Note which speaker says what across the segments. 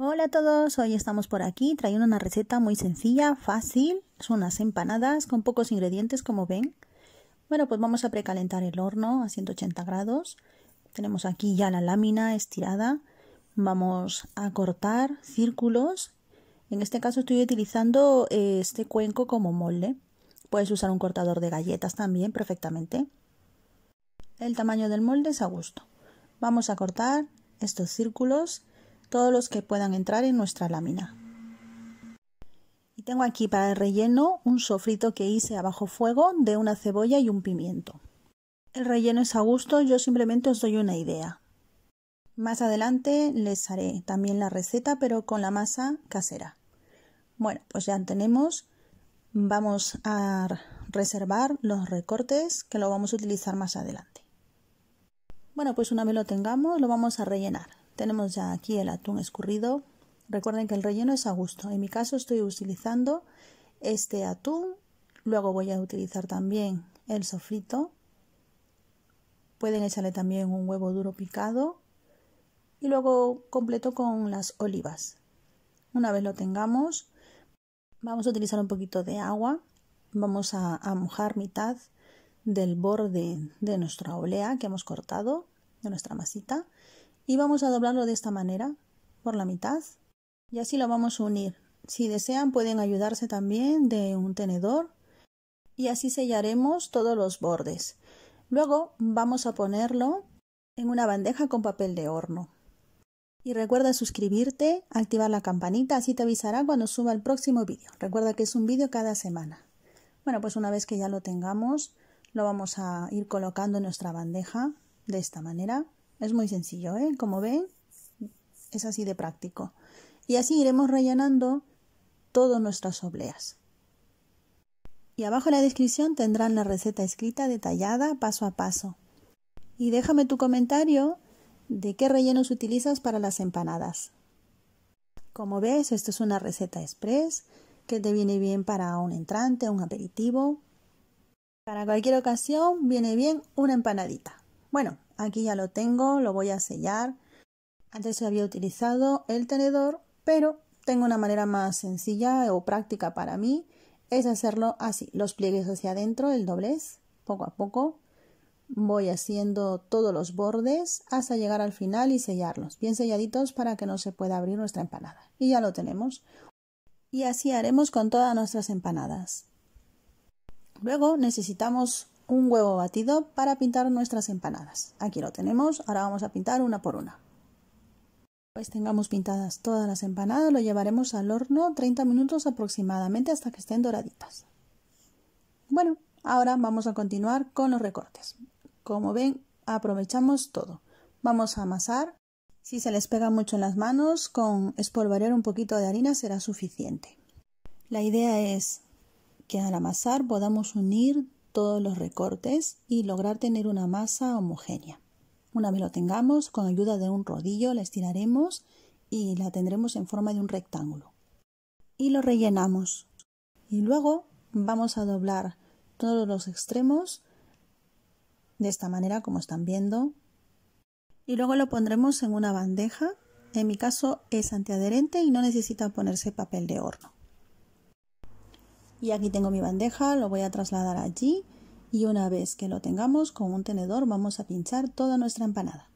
Speaker 1: Hola a todos, hoy estamos por aquí trayendo una receta muy sencilla, fácil, son unas empanadas con pocos ingredientes como ven. Bueno, pues vamos a precalentar el horno a 180 grados. Tenemos aquí ya la lámina estirada. Vamos a cortar círculos. En este caso estoy utilizando eh, este cuenco como molde. Puedes usar un cortador de galletas también perfectamente. El tamaño del molde es a gusto. Vamos a cortar estos círculos todos los que puedan entrar en nuestra lámina. Y tengo aquí para el relleno un sofrito que hice a bajo fuego de una cebolla y un pimiento. El relleno es a gusto, yo simplemente os doy una idea. Más adelante les haré también la receta, pero con la masa casera. Bueno, pues ya tenemos. Vamos a reservar los recortes que lo vamos a utilizar más adelante. Bueno, pues una vez lo tengamos, lo vamos a rellenar. Tenemos ya aquí el atún escurrido. Recuerden que el relleno es a gusto. En mi caso estoy utilizando este atún. Luego voy a utilizar también el sofrito. Pueden echarle también un huevo duro picado. Y luego completo con las olivas. Una vez lo tengamos, vamos a utilizar un poquito de agua. Vamos a, mojar mitad del borde de nuestra olea que hemos cortado, de nuestra masita y vamos a doblarlo de esta manera, por la mitad, y así lo vamos a unir. Si desean pueden ayudarse también de un tenedor y así sellaremos todos los bordes. Luego vamos a ponerlo en una bandeja con papel de horno. Y recuerda suscribirte, activar la campanita, así te avisará cuando suba el próximo vídeo. Recuerda que es un vídeo cada semana. Bueno, pues una vez que ya lo tengamos, lo vamos a ir colocando en nuestra bandeja de esta manera. Es muy sencillo, ¿eh? Como ven, es así de práctico. Y así iremos rellenando todas nuestras obleas. Y abajo en la descripción tendrán la receta escrita detallada paso a paso. Y déjame tu comentario de qué rellenos utilizas para las empanadas. Como ves, esto es una receta express que te viene bien para un entrante, un aperitivo. Para cualquier ocasión viene bien una empanadita. Bueno, Aquí ya lo tengo, lo voy a sellar. Antes había utilizado el tenedor, pero tengo una manera más sencilla o práctica para mí, es hacerlo así, los pliegues hacia adentro, el doblez, poco a poco. Voy haciendo todos los bordes hasta llegar al final y sellarlos, bien selladitos para que no se pueda abrir nuestra empanada. Y ya lo tenemos. Y así haremos con todas nuestras empanadas. Luego necesitamos un huevo batido para pintar nuestras empanadas. Aquí lo tenemos, ahora vamos a pintar una por una. Pues tengamos pintadas todas las empanadas, lo llevaremos al horno 30 minutos aproximadamente hasta que estén doraditas. Bueno, ahora vamos a continuar con los recortes. Como ven, aprovechamos todo. Vamos a amasar. Si se les pega mucho en las manos, con espolvorear un poquito de harina será suficiente. La idea es que al amasar podamos unir todos los recortes y lograr tener una masa homogénea. Una vez lo tengamos, con ayuda de un rodillo la estiraremos y la tendremos en forma de un rectángulo. Y lo rellenamos. Y luego vamos a doblar todos los extremos de esta manera como están viendo. Y luego lo pondremos en una bandeja. En mi caso es antiadherente y no necesita ponerse papel de horno. Y aquí tengo mi bandeja, lo voy a trasladar allí y una vez que lo tengamos con un tenedor vamos a pinchar toda nuestra empanada.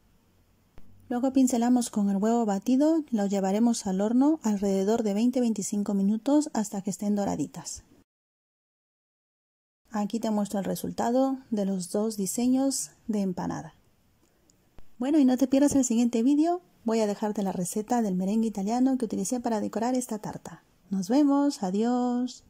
Speaker 1: Luego pincelamos con el huevo batido, lo llevaremos al horno alrededor de 20-25 minutos hasta que estén doraditas. Aquí te muestro el resultado de los dos diseños de empanada. Bueno y no te pierdas el siguiente vídeo, voy a dejarte la receta del merengue italiano que utilicé para decorar esta tarta. Nos vemos, adiós.